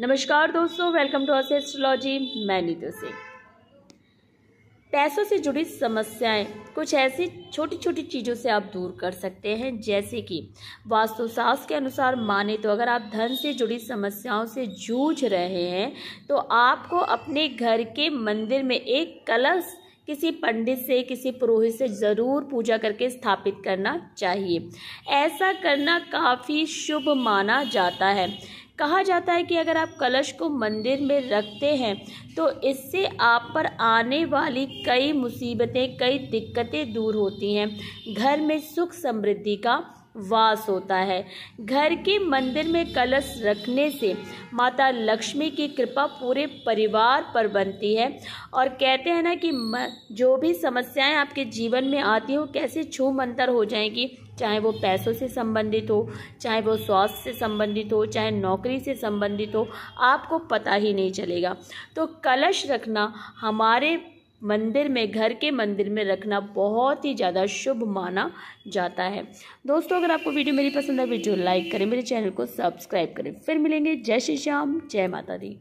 नमस्कार दोस्तों welcome to us astrology मैं नीतू सिंह पैसों से जुड़ी समस्याएं कुछ ऐसी छोटी छोटी चीज़ों से आप दूर कर सकते हैं जैसे कि वास्तुशास्त्र के अनुसार माने तो अगर आप धन से जुड़ी समस्याओं से जूझ रहे हैं तो आपको अपने घर के मंदिर में एक कलश किसी पंडित से किसी पुरोहित से ज़रूर पूजा करके स्थापित करना चाहिए ऐसा करना काफ़ी शुभ माना जाता है कहा जाता है कि अगर आप कलश को मंदिर में रखते हैं तो इससे आप पर आने वाली कई मुसीबतें कई दिक्कतें दूर होती हैं घर में सुख समृद्धि का वास होता है घर के मंदिर में कलश रखने से माता लक्ष्मी की कृपा पूरे परिवार पर बनती है और कहते हैं ना कि जो भी समस्याएं आपके जीवन में आती हैं वो कैसे छू मंतर हो जाएंगी चाहे वो पैसों से संबंधित हो चाहे वो स्वास्थ्य से संबंधित हो चाहे नौकरी से संबंधित हो आपको पता ही नहीं चलेगा तो कलश रखना हमारे मंदिर में घर के मंदिर में रखना बहुत ही ज़्यादा शुभ माना जाता है दोस्तों अगर आपको वीडियो मेरी पसंद है वीडियो लाइक करें मेरे चैनल को सब्सक्राइब करें फिर मिलेंगे जय श्री श्याम जय माता दी